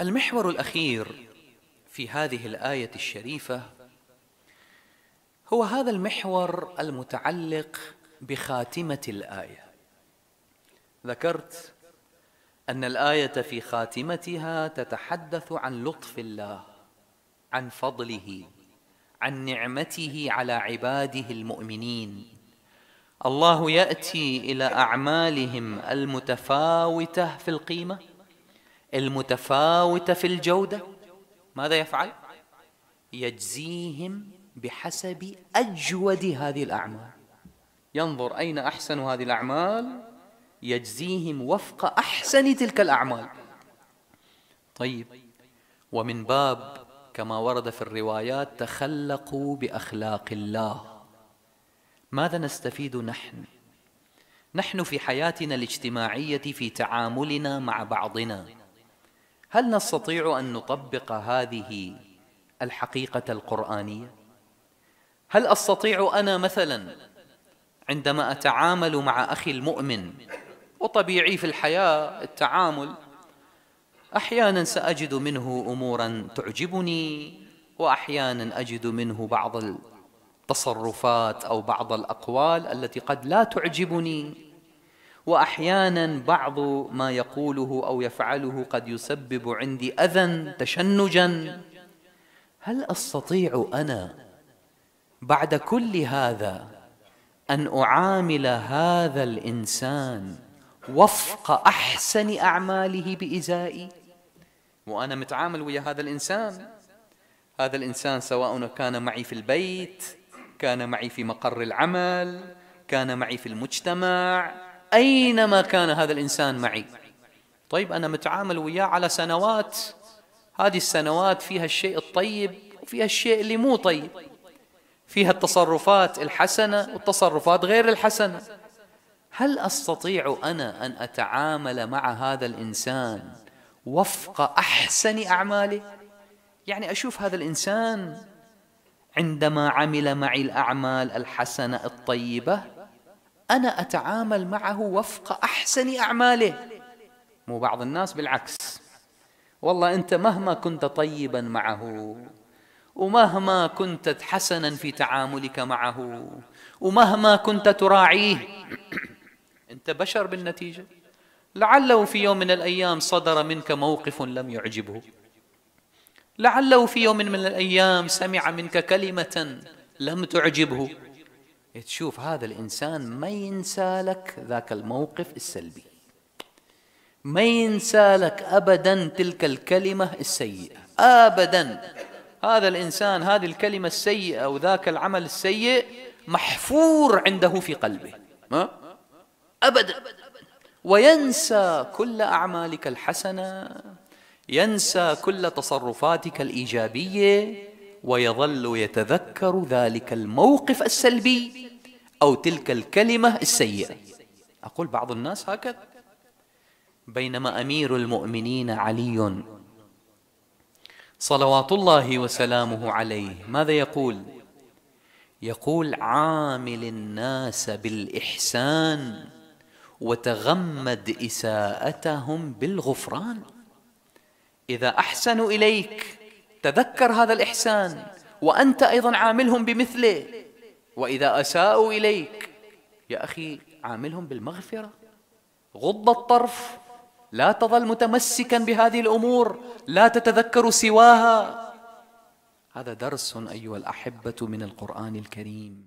المحور الأخير في هذه الآية الشريفة هو هذا المحور المتعلق بخاتمة الآية ذكرت أن الآية في خاتمتها تتحدث عن لطف الله عن فضله عن نعمته على عباده المؤمنين الله يأتي إلى أعمالهم المتفاوتة في القيمة المتفاوتة في الجودة ماذا يفعل؟ يجزيهم بحسب أجود هذه الأعمال ينظر أين أحسن هذه الأعمال يجزيهم وفق أحسن تلك الأعمال طيب ومن باب كما ورد في الروايات تخلقوا بأخلاق الله ماذا نستفيد نحن؟ نحن في حياتنا الاجتماعية في تعاملنا مع بعضنا هل نستطيع أن نطبق هذه الحقيقة القرآنية؟ هل أستطيع أنا مثلا عندما أتعامل مع أخي المؤمن وطبيعي في الحياة التعامل أحيانا سأجد منه أمورا تعجبني وأحيانا أجد منه بعض التصرفات أو بعض الأقوال التي قد لا تعجبني واحيانا بعض ما يقوله او يفعله قد يسبب عندي اذى تشنجا هل استطيع انا بعد كل هذا ان اعامل هذا الانسان وفق احسن اعماله بازائي وانا متعامل ويا هذا الانسان هذا الانسان سواء كان معي في البيت كان معي في مقر العمل كان معي في المجتمع أينما كان هذا الإنسان معي طيب أنا متعامل وياه على سنوات هذه السنوات فيها الشيء الطيب وفيها الشيء اللي مو طيب فيها التصرفات الحسنة والتصرفات غير الحسنة هل أستطيع أنا أن أتعامل مع هذا الإنسان وفق أحسن أعماله يعني أشوف هذا الإنسان عندما عمل معي الأعمال الحسنة الطيبة أنا أتعامل معه وفق أحسن أعماله مو بعض الناس بالعكس والله أنت مهما كنت طيبا معه ومهما كنت حسنا في تعاملك معه ومهما كنت تراعيه أنت بشر بالنتيجة لعله في يوم من الأيام صدر منك موقف لم يعجبه لعله في يوم من الأيام سمع منك كلمة لم تعجبه إيه، تشوف هذا الإنسان ما ينسى لك ذاك الموقف السلبي ما ينسى لك أبدا تلك الكلمة السيئة أبدا هذا الإنسان هذه الكلمة السيئة أو ذاك العمل السيء محفور عنده في قلبه ما؟ أبدا وينسى كل أعمالك الحسنة ينسى كل تصرفاتك الإيجابية ويظل يتذكر ذلك الموقف السلبي أو تلك الكلمة السيئة أقول بعض الناس هكذا بينما أمير المؤمنين علي صلوات الله وسلامه عليه ماذا يقول يقول عامل الناس بالإحسان وتغمد إساءتهم بالغفران إذا أحسنوا إليك تذكر هذا الإحسان وأنت أيضا عاملهم بمثله وإذا أساءوا إليك يا أخي عاملهم بالمغفرة غض الطرف لا تظل متمسكا بهذه الأمور لا تتذكر سواها هذا درس أيها الأحبة من القرآن الكريم